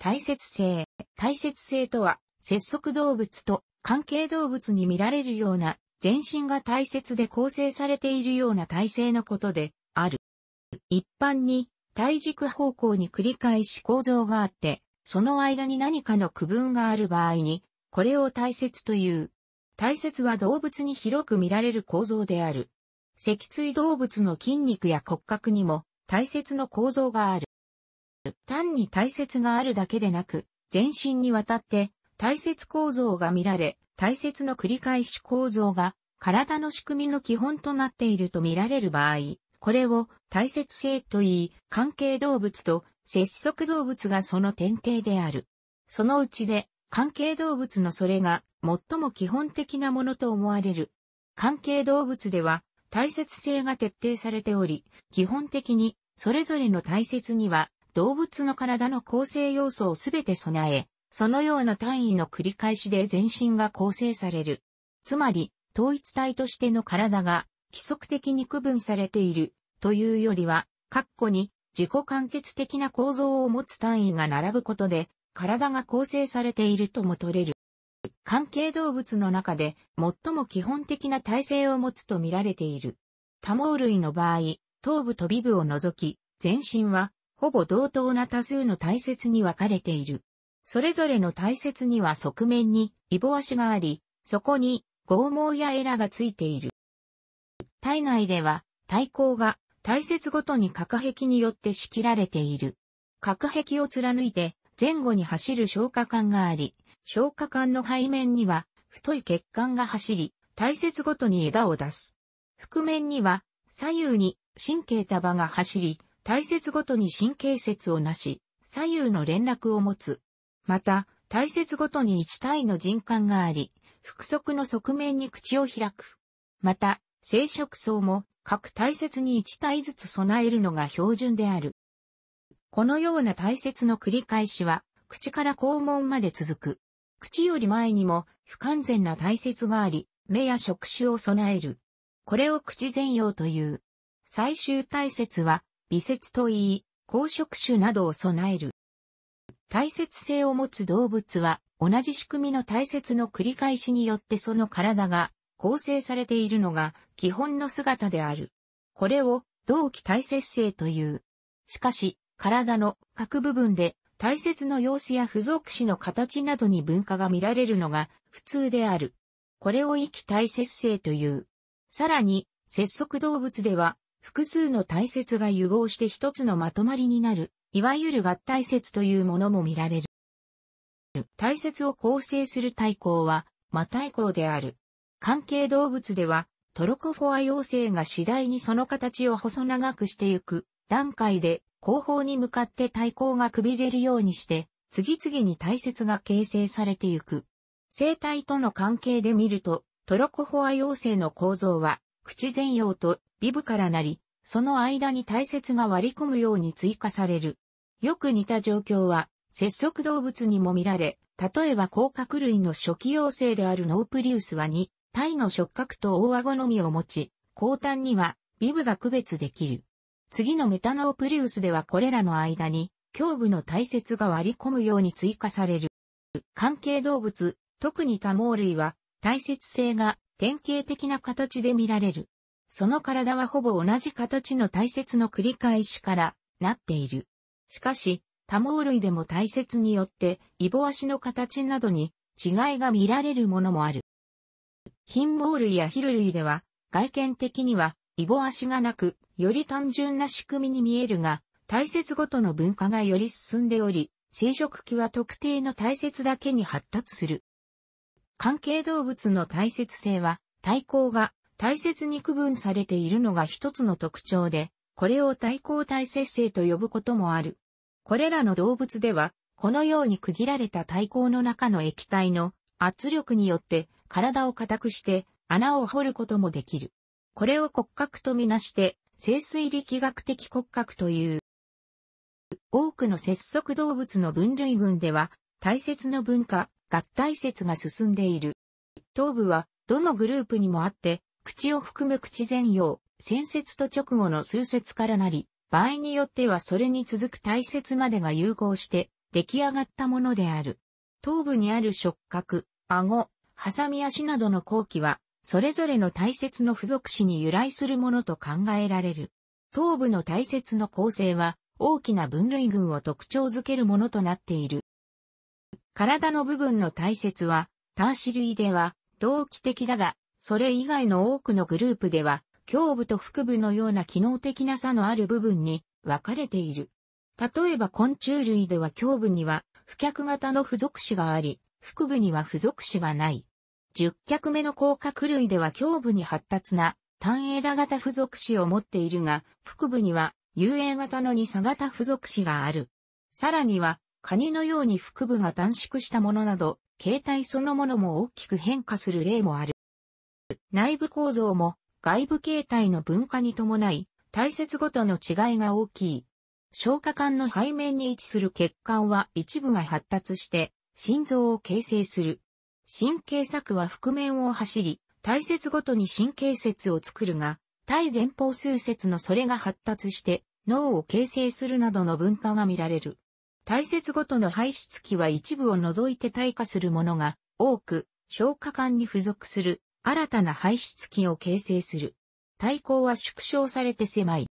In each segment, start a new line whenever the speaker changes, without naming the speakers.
大切性。大切性とは、節足動物と関係動物に見られるような、全身が大切で構成されているような体制のことで、ある。一般に、体軸方向に繰り返し構造があって、その間に何かの区分がある場合に、これを大切という。大切は動物に広く見られる構造である。脊椎動物の筋肉や骨格にも、大切の構造がある。単に大切があるだけでなく、全身にわたって大切構造が見られ、大切の繰り返し構造が体の仕組みの基本となっていると見られる場合、これを大切性といい、関係動物と接触動物がその典型である。そのうちで、関係動物のそれが最も基本的なものと思われる。関係動物では、大切性が徹底されており、基本的にそれぞれの大切には動物の体の構成要素をすべて備え、そのような単位の繰り返しで全身が構成される。つまり、統一体としての体が規則的に区分されているというよりは、括弧に自己完結的な構造を持つ単位が並ぶことで、体が構成されているとも取れる。関係動物の中で最も基本的な体制を持つと見られている。多毛類の場合、頭部と尾部を除き、全身はほぼ同等な多数の大切に分かれている。それぞれの大切には側面にイボ足があり、そこに剛毛やエラがついている。体内では体高が大切ごとに隔壁によって仕切られている。隔壁を貫いて前後に走る消化管があり、消化管の背面には太い血管が走り、大切ごとに枝を出す。覆面には左右に神経束が走り、体節ごとに神経節をなし、左右の連絡を持つ。また、体節ごとに1体の人間があり、腹側の側面に口を開く。また、生殖層も各体節に1体ずつ備えるのが標準である。このような体節の繰り返しは、口から肛門まで続く。口より前にも不完全な体節があり、目や触手を備える。これを口全容という。最終体節は微節といい、公職種などを備える。大切性を持つ動物は、同じ仕組みの大切の繰り返しによってその体が構成されているのが基本の姿である。これを同期大切性という。しかし、体の各部分で大切の様子や付属詞の形などに文化が見られるのが普通である。これを意気大切性という。さらに、節足動物では複数の体切が融合して一つのまとまりになる、いわゆる合体説というものも見られる。体切を構成する体項は、魔体項である。関係動物では、トロコフォア妖精が次第にその形を細長くしてゆく段階で後方に向かって体項がくびれるようにして、次々に体切が形成されてゆく。生体との関係で見ると、トロコフォア妖精の構造は口前葉と尾部からなり、その間に体節が割り込むように追加される。よく似た状況は、節足動物にも見られ、例えば甲殻類の初期幼生であるノープリウスは2、体の触覚と大顎のみを持ち、後端には尾部が区別できる。次のメタノープリウスではこれらの間に、胸部の体節が割り込むように追加される。関係動物、特に多毛類は、体節性が典型的な形で見られる。その体はほぼ同じ形の大切の繰り返しからなっている。しかし、多毛類でも大切によって、イボ足の形などに違いが見られるものもある。近毛類やヒル類では、外見的にはイボ足がなく、より単純な仕組みに見えるが、大切ごとの分化がより進んでおり、生殖器は特定の大切だけに発達する。関係動物の大切性は、対抗が大切に区分されているのが一つの特徴で、これを対抗大節性と呼ぶこともある。これらの動物では、このように区切られた対抗の中の液体の圧力によって体を固くして穴を掘ることもできる。これを骨格とみなして、生水力学的骨格という。多くの節足動物の分類群では、大切の文化、合体説が進んでいる。頭部は、どのグループにもあって、口を含む口前容、先節と直後の数節からなり、場合によってはそれに続く体切までが融合して、出来上がったものである。頭部にある触覚、顎、ハサミ足などの後期は、それぞれの体切の付属詞に由来するものと考えられる。頭部の体切の構成は、大きな分類群を特徴づけるものとなっている。体の部分の大切は、端子類では、同期的だが、それ以外の多くのグループでは、胸部と腹部のような機能的な差のある部分に分かれている。例えば昆虫類では胸部には、不脚型の付属子があり、腹部には付属子がない。十脚目の甲殻類では胸部に発達な単枝型付属子を持っているが、腹部には遊泳型の二差型付属子がある。さらには、カニのように腹部が短縮したものなど、形態そのものも大きく変化する例もある。内部構造も外部形態の分化に伴い、体節ごとの違いが大きい。消化管の背面に位置する血管は一部が発達して心臓を形成する。神経柵は覆面を走り、体節ごとに神経節を作るが、体前方数節のそれが発達して脳を形成するなどの分化が見られる。大切ごとの排出器は一部を除いて退化するものが多く、消化管に付属する新たな排出器を形成する。体高は縮小されて狭い。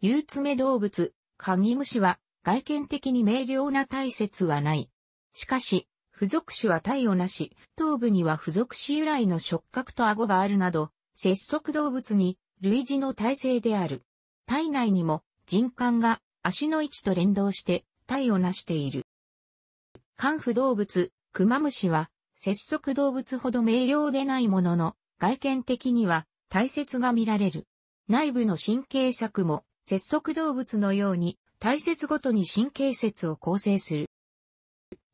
有爪動物、カギムシは外見的に明瞭な体節はない。しかし、付属種は体をなし、頭部には付属種由来の触覚と顎があるなど、節足動物に類似の体制である。体内にも人間が足の位置と連動して体を成している。寒腐動物、クマムシは、節足動物ほど明瞭でないものの、外見的には大切が見られる。内部の神経策も、節足動物のように、大切ごとに神経節を構成する。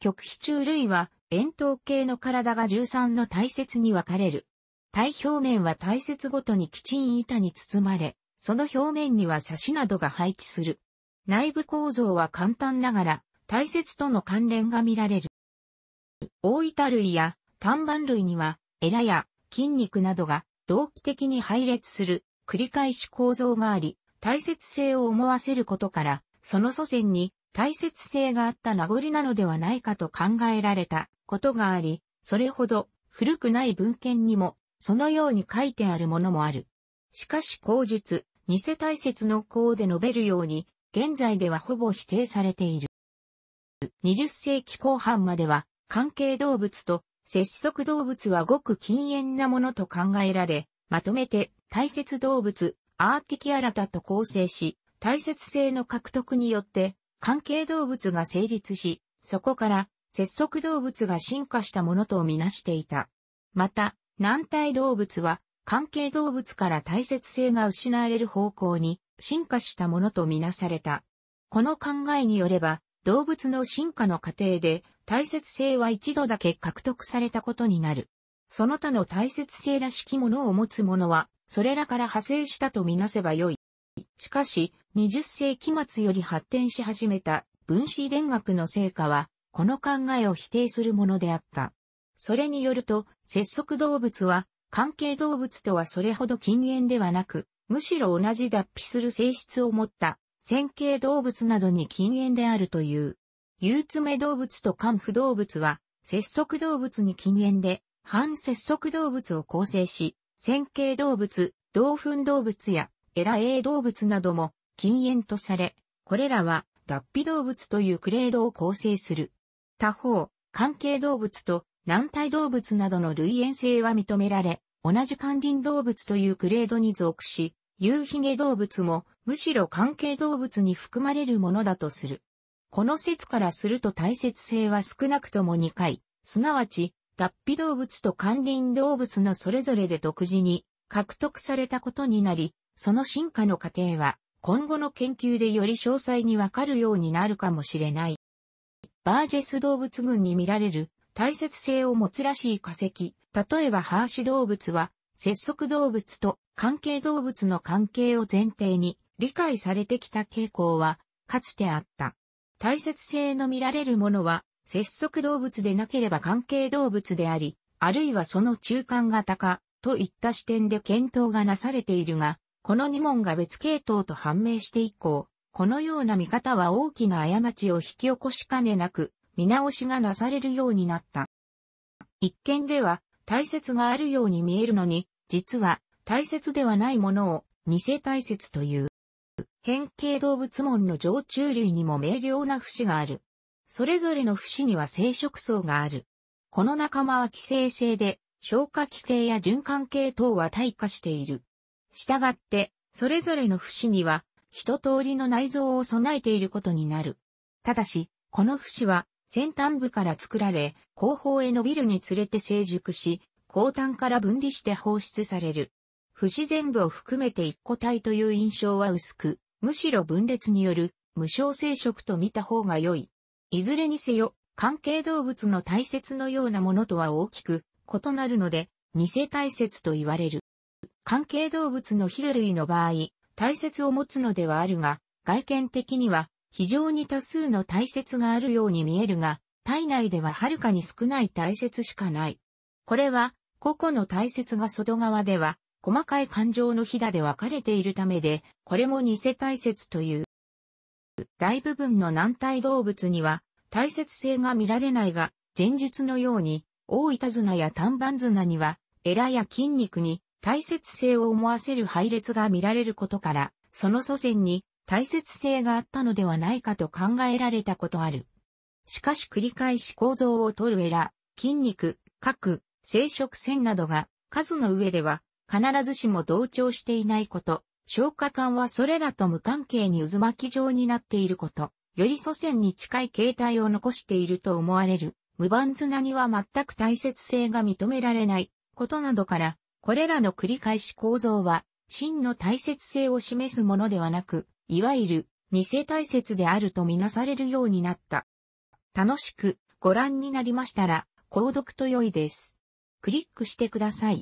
極秘中類は、円筒形の体が13の大切に分かれる。体表面は大切ごとにきちん板に包まれ、その表面には差しなどが配置する。内部構造は簡単ながら、大切との関連が見られる。大板類や単板類には、エラや筋肉などが同期的に配列する繰り返し構造があり、大切性を思わせることから、その祖先に大切性があった名残なのではないかと考えられたことがあり、それほど古くない文献にもそのように書いてあるものもある。しかし口述、偽大切の項で述べるように、現在ではほぼ否定されている。20世紀後半までは、関係動物と節足動物はごく禁煙なものと考えられ、まとめて、大切動物、アーティキアラタと構成し、大切性の獲得によって、関係動物が成立し、そこから、節足動物が進化したものとみなしていた。また、軟体動物は、関係動物から大切性が失われる方向に進化したものとみなされた。この考えによれば、動物の進化の過程で大切性は一度だけ獲得されたことになる。その他の大切性らしきものを持つものは、それらから派生したとみなせばよい。しかし、20世紀末より発展し始めた分子電学の成果は、この考えを否定するものであった。それによると、節足動物は、関係動物とはそれほど近縁ではなく、むしろ同じ脱皮する性質を持った線形動物などに禁煙であるという。有爪動物と寒フ動物は、節足動物に禁煙で、反節足動物を構成し、線形動物、同粉動物や、エラエイ動物なども禁煙とされ、これらは脱皮動物というクレードを構成する。他方、関係動物と軟体動物などの類縁性は認められ、同じ関林動物というクレードに属し、夕髭動物も、むしろ関係動物に含まれるものだとする。この説からすると大切性は少なくとも2回、すなわち、脱皮動物と関連動物のそれぞれで独自に獲得されたことになり、その進化の過程は、今後の研究でより詳細にわかるようになるかもしれない。バージェス動物群に見られる大切性を持つらしい化石、例えばハーシ動物は節足動物と関係動物の関係を前提に理解されてきた傾向はかつてあった。大切性の見られるものは節足動物でなければ関係動物であり、あるいはその中間型かといった視点で検討がなされているが、この2問が別系統と判明して以降、このような見方は大きな過ちを引き起こしかねなく、見直しがなされるようになった。一見では、大切があるように見えるのに、実は大切ではないものを偽大切という。変形動物門の常駐類にも明瞭な節がある。それぞれの節には生殖層がある。この仲間は寄生性で、消化器系や循環系等は退化している。したがって、それぞれの節には、一通りの内臓を備えていることになる。ただし、この節は、先端部から作られ、後方へ伸びるにつれて成熟し、後端から分離して放出される。不自然部を含めて一個体という印象は薄く、むしろ分裂による無償生殖と見た方が良い。いずれにせよ、関係動物の大切のようなものとは大きく異なるので、偽体切と言われる。関係動物のヒル類の場合、大切を持つのではあるが、外見的には非常に多数の体節があるように見えるが、体内でははるかに少ない体節しかない。これは、個々の体節が外側では、細かい感情のひだで分かれているためで、これも偽体節という。大部分の軟体動物には、体節性が見られないが、前述のように、大板綱や短板綱には、エラや筋肉に体節性を思わせる配列が見られることから、その祖先に大切性があったのではないかと考えられたことある。しかし繰り返し構造を取るエラ、筋肉、核、生殖腺などが数の上では必ずしも同調していないこと、消化管はそれらと無関係に渦巻き状になっていること、より祖先に近い形態を残していると思われる、無番綱には全く大切性が認められないことなどから、これらの繰り返し構造は、真の大切性を示すものではなく、いわゆる、偽大切であるとみなされるようになった。楽しくご覧になりましたら、購読と良いです。クリックしてください。